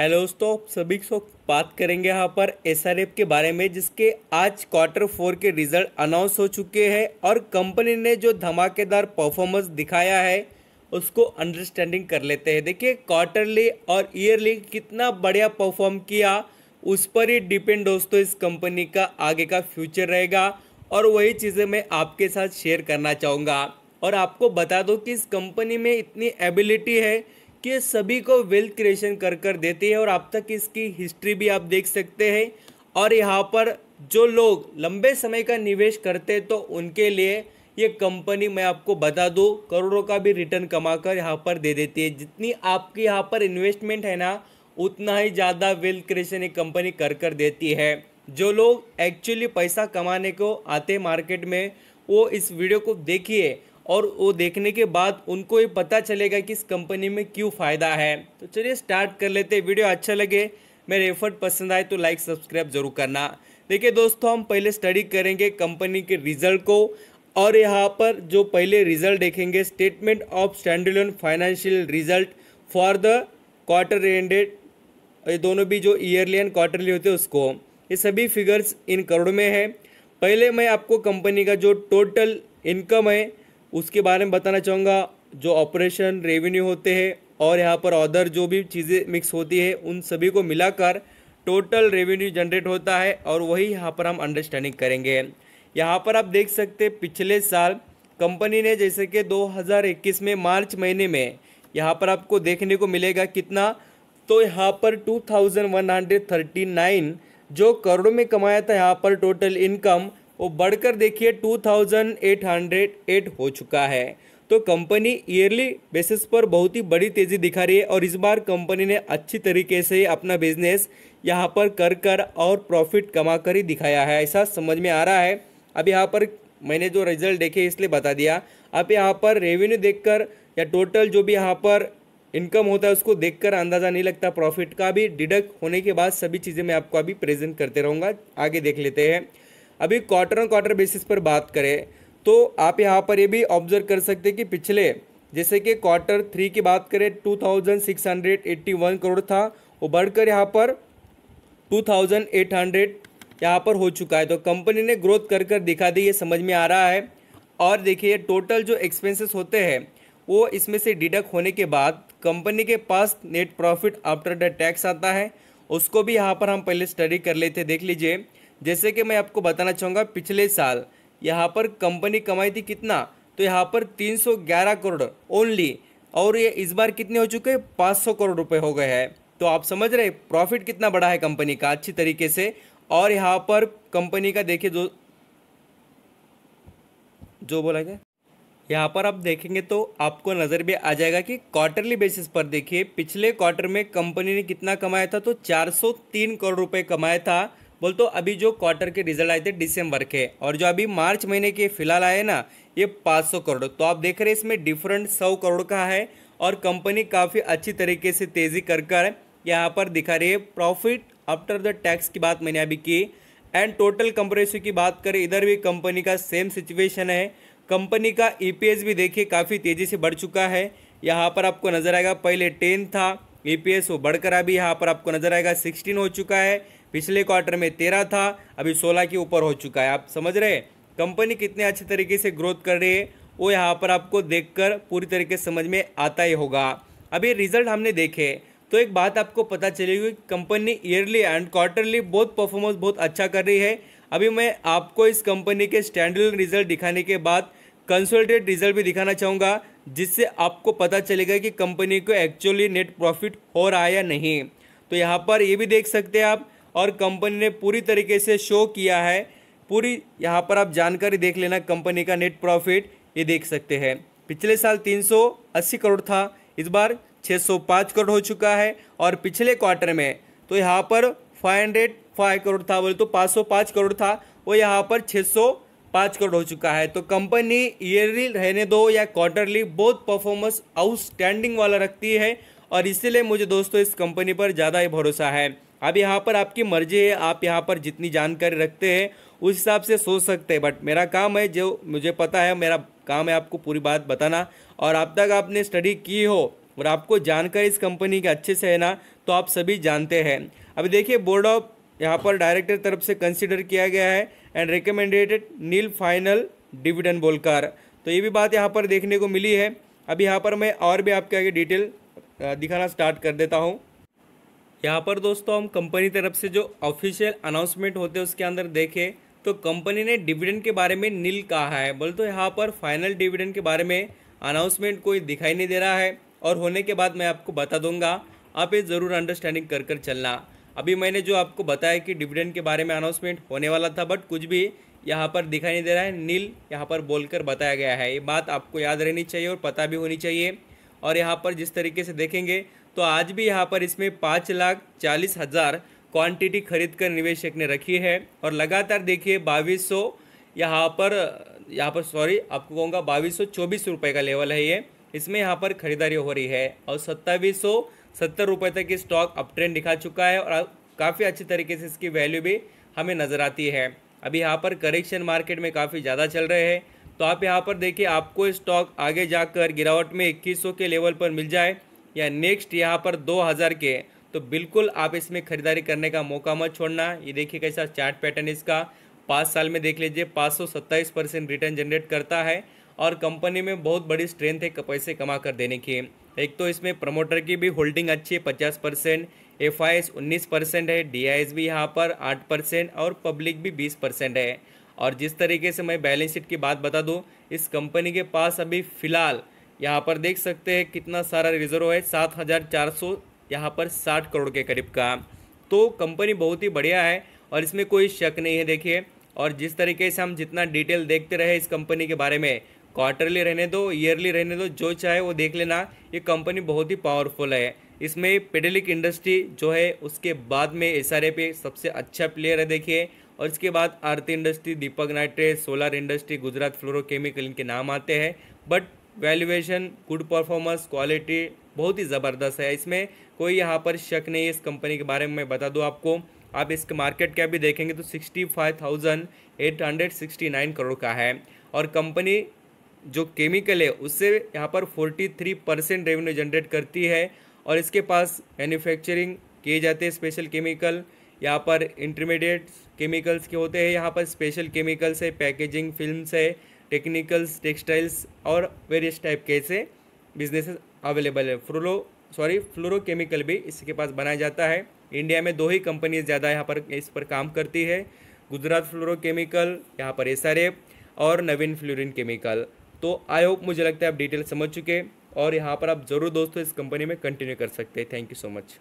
hello दोस्तों सभी को बात करेंगे यहाँ पर एस के बारे में जिसके आज क्वार्टर फोर के रिजल्ट अनाउंस हो चुके हैं और कंपनी ने जो धमाकेदार परफॉर्मेंस दिखाया है उसको अंडरस्टैंडिंग कर लेते हैं देखिए क्वार्टरली और ईयरली कितना बढ़िया परफॉर्म किया उस पर ही डिपेंड दोस्तों इस कंपनी का आगे का फ्यूचर रहेगा और वही चीज़ें मैं आपके साथ शेयर करना चाहूँगा और आपको बता दो कि इस कंपनी में इतनी एबिलिटी है के सभी को वेल्थ क्रिएशन कर कर देती है और अब तक इसकी हिस्ट्री भी आप देख सकते हैं और यहाँ पर जो लोग लंबे समय का निवेश करते हैं तो उनके लिए ये कंपनी मैं आपको बता दूँ करोड़ों का भी रिटर्न कमाकर यहाँ पर दे देती है जितनी आपकी यहाँ पर इन्वेस्टमेंट है ना उतना ही ज़्यादा वेल्थ क्रिएशन ये कंपनी कर कर देती है जो लोग एक्चुअली पैसा कमाने को आते मार्केट में वो इस वीडियो को देखिए और वो देखने के बाद उनको ये पता चलेगा कि इस कंपनी में क्यों फ़ायदा है तो चलिए स्टार्ट कर लेते वीडियो अच्छा लगे मेरे एफर्ट पसंद आए तो लाइक सब्सक्राइब जरूर करना देखिए दोस्तों हम पहले स्टडी करेंगे कंपनी के रिजल्ट को और यहाँ पर जो पहले रिजल्ट देखेंगे statement of standard financial result for the quarter ended ये दोनों भी जो ईयरली एंड क्वार्टरली होते हैं उसको ये सभी फिगर्स इन करोड़ में है पहले मैं आपको कंपनी का जो टोटल इनकम है उसके बारे में बताना चाहूँगा जो ऑपरेशन रेवेन्यू होते हैं और यहाँ पर ऑर्डर जो भी चीज़ें मिक्स होती है उन सभी को मिलाकर टोटल रेवेन्यू जनरेट होता है और वही यहाँ पर हम अंडरस्टैंडिंग करेंगे यहाँ पर आप देख सकते पिछले साल कंपनी ने जैसे कि 2021 में मार्च महीने में यहाँ पर आपको देखने को मिलेगा कितना तो यहाँ पर 2139 जो करोड़ में कमाया था यहाँ पर टोटल इनकम वो बढ़कर देखिए 2808 हो चुका है तो कंपनी ईयरली बेसिस पर बहुत ही बड़ी तेज़ी दिखा रही है और इस बार कंपनी ने अच्छी तरीके से अपना बिजनेस यहाँ पर कर कर और प्रॉफिट कमा कर ही दिखाया है ऐसा समझ में आ रहा है अब यहाँ पर मैंने जो रिजल्ट देखे इसलिए बता दिया आप यहाँ पर रेवेन्यू देखकर या टोटल जो भी यहाँ पर इनकम होता है उसको देखकर अंदाज़ा नहीं लगता प्रॉफिट का भी डिडक्ट होने के बाद सभी चीज़ें मैं आपको अभी प्रेजेंट करते रहूँगा आगे देख लेते हैं अभी क्वार्टर ऑन क्वार्टर बेसिस पर बात करें तो आप यहाँ पर ये भी ऑब्जर्व कर सकते हैं कि पिछले जैसे कि क्वार्टर थ्री की बात करें 2681 करोड़ था वो बढ़कर यहाँ पर 2800 यहाँ पर हो चुका है तो कंपनी ने ग्रोथ कर कर दिखा दी ये समझ में आ रहा है और देखिए टोटल जो एक्सपेंसेस होते हैं वो इसमें से डिडक्ट होने के बाद कंपनी के पास net profit after the tax आता है उसको भी यहाँ पर हम पहले स्टडी कर लेते देख लीजिए जैसे कि मैं आपको बताना चाहूँगा पिछले साल यहाँ पर कंपनी कमाई थी कितना तो यहाँ पर 311 करोड़ ओनली और ये इस बार कितने हो चुके हैं 500 करोड़ रुपए हो गए हैं तो आप समझ रहे प्रॉफिट कितना बड़ा है कंपनी का अच्छी तरीके से और यहाँ पर कंपनी का देखिए जो जो बोला गया यहाँ पर आप देखेंगे तो आपको नज़र भी आ जाएगा कि क्वार्टरली बेसिस पर देखिए पिछले क्वार्टर में कंपनी ने कितना कमाया था तो 403 करोड़ रुपए कमाया था बोल तो अभी जो क्वार्टर के रिजल्ट आए थे दिसंबर के और जो अभी मार्च महीने के फिलहाल आए ना ये 500 करोड़ तो आप देख रहे हैं इसमें डिफरेंट 100 करोड़ का है और कंपनी काफ़ी अच्छी तरीके से तेज़ी कर कर यहाँ पर दिखा रही है प्रॉफिट आफ्टर द टैक्स की बात मैंने अभी की एंड टोटल कंपनी की बात करें इधर भी कंपनी का सेम सिचुएशन है कंपनी का ईपीएस e भी देखिए काफ़ी तेज़ी से बढ़ चुका है यहाँ पर आपको नज़र आएगा पहले टेन था ईपीएस e वो बढ़कर अभी यहाँ पर आपको नज़र आएगा सिक्सटीन हो चुका है पिछले क्वार्टर में तेरह था अभी सोलह के ऊपर हो चुका है आप समझ रहे हैं कंपनी कितने अच्छे तरीके से ग्रोथ कर रही है वो यहाँ पर आपको देखकर पूरी तरीके से समझ में आता ही होगा अभी रिजल्ट हमने देखे तो एक बात आपको पता चलेगी कंपनी ईयरली एंड क्वार्टरली बहुत परफॉर्मेंस बहुत अच्छा कर रही है अभी मैं आपको इस कंपनी के स्टैंडर्ड रिजल्ट दिखाने के बाद कंसल्टेड रिजल्ट भी दिखाना चाहूँगा जिससे आपको पता चलेगा कि कंपनी को एक्चुअली नेट प्रॉफिट हो रहा है या नहीं तो यहाँ पर ये भी देख सकते हैं आप और कंपनी ने पूरी तरीके से शो किया है पूरी यहाँ पर आप जानकारी देख लेना कंपनी का नेट प्रॉफिट ये देख सकते हैं पिछले साल 380 करोड़ था इस बार 605 करोड़ हो चुका है और पिछले क्वार्टर में तो यहाँ पर 505 करोड़ था बोले तो 505 करोड़ था वो यहाँ पर 605 करोड़ हो चुका है तो कंपनी ईयरली रहने दो या क्वार्टरली बहुत परफॉर्मेंस आउटस्टैंडिंग वाला रखती है और इसीलिए मुझे दोस्तों इस कंपनी पर ज़्यादा ही भरोसा है अब यहाँ पर आपकी मर्जी है आप यहाँ पर जितनी जानकारी रखते हैं उस हिसाब से सोच सकते हैं बट मेरा काम है जो मुझे पता है मेरा काम है आपको पूरी बात बताना और अब तक आपने स्टडी की हो और आपको जानकारी इस कंपनी के अच्छे से है ना तो आप सभी जानते हैं अभी देखिए बोर्ड ऑफ यहाँ पर डायरेक्टर तरफ से कंसिडर किया गया है and recommended nil final dividend बोलकर तो ये भी बात यहाँ पर देखने को मिली है अभी यहाँ पर मैं और भी आपके आगे डिटेल दिखाना स्टार्ट कर देता हूँ यहाँ पर दोस्तों हम कंपनी तरफ से जो ऑफिशियल अनाउंसमेंट होते हैं उसके अंदर देखें तो कंपनी ने डिविडेंड के बारे में नील कहा है बोल तो यहाँ पर फाइनल डिविडेंड के बारे में अनाउंसमेंट कोई दिखाई नहीं दे रहा है और होने के बाद मैं आपको बता दूंगा आप ये ज़रूर अंडरस्टैंडिंग कर कर चलना अभी मैंने जो आपको बताया कि डिविडेंड के बारे में अनाउंसमेंट होने वाला था बट कुछ भी यहाँ पर दिखाई नहीं दे रहा है नील यहाँ पर बोलकर बताया गया है ये बात आपको याद रहनी चाहिए और पता भी होनी चाहिए और यहाँ पर जिस तरीके से देखेंगे तो आज भी यहाँ पर इसमें पाँच लाख चालीस हज़ार क्वान्टिटी खरीद कर निवेशक ने रखी है और लगातार देखिए बाईस सौ यहाँ पर यहाँ पर सॉरी आपको कहूँगा बाईस सौ चौबीस रुपये का लेवल है ये इसमें यहाँ पर खरीदारी हो रही है और सत्ताईस सौ सत्तर रुपये तक ये स्टॉक अप ट्रेंड दिखा चुका है और काफ़ी अच्छी तरीके से इसकी वैल्यू भी हमें नज़र आती है अभी यहाँ पर करेक्शन मार्केट में काफ़ी ज़्यादा चल रहे हैं तो आप यहाँ पर देखिए आपको स्टॉक आगे जाकर गिरावट में 2100 के लेवल पर मिल जाए या नेक्स्ट यहाँ पर 2000 के तो बिल्कुल आप इसमें खरीदारी करने का मौका मत छोड़ना ये देखिए कैसा चार्ट पैटर्न इसका पाँच साल में देख लीजिए पाँच परसेंट रिटर्न जनरेट करता है और कंपनी में बहुत बड़ी स्ट्रेंथ है पैसे कमा कर देने की एक तो इसमें प्रमोटर की भी होल्डिंग अच्छी है पचास परसेंट एफ आई एस उन्नीस परसेंट है डी आई एस भी यहाँ पर आठ परसेंट और पब्लिक भी बीस परसेंट है और जिस तरीके से मैं बैलेंस शीट की बात बता दूँ इस कंपनी के पास अभी फ़िलहाल यहाँ पर देख सकते हैं कितना सारा रिजर्व है सात हज़ार चार सौ यहाँ पर साठ करोड़ के करीब का तो कंपनी बहुत ही बढ़िया है और इसमें कोई शक नहीं है देखिए और जिस तरीके से हम जितना डिटेल देखते रहे इस कंपनी के बारे में क्वार्टरली रहने दो ईयरली रहने दो जो चाहे वो देख लेना ये कंपनी बहुत ही पावरफुल है इसमें पेडेलिक इंडस्ट्री जो है उसके बाद में एस आर सबसे अच्छा प्लेयर है देखिए और इसके बाद Aarti industry Deepak nitrate solar industry Gujarat fluorochemical इनके नाम आते हैं but valuation good performance quality बहुत ही ज़बरदस्त है इसमें कोई यहाँ पर शक नहीं है इस कंपनी के बारे में मैं बता दूँ आपको आप इसके मार्केट कैप भी देखेंगे तो sixty five thousand eight hundred sixty nine crore का है और कंपनी जो केमिकल है उससे यहाँ पर forty three percent revenue generate करती है और इसके पास मैन्युफैक्चरिंग किए जाते हैं स्पेशल केमिकल यहाँ पर इंटरमीडिएट केमिकल्स के होते हैं यहाँ पर स्पेशल केमिकल्स है पैकेजिंग फिल्म्स है टेक्निकल्स टेक्सटाइल्स और वेरियस टाइप के ऐसे बिजनेस अवेलेबल है फ्लोरो सॉरी फ्लोरोकेमिकल भी इसके पास बनाया जाता है इंडिया में दो ही कंपनी ज़्यादा यहाँ पर इस पर काम करती है गुजरात फ्लोरोकेमिकल यहाँ पर एस और नवीन फ्लोरिन केमिकल तो आई होप मुझे लगता है आप डिटेल समझ चुके और यहाँ पर आप ज़रूर दोस्तों इस कंपनी में कंटिन्यू कर सकते हैं थैंक यू सो मच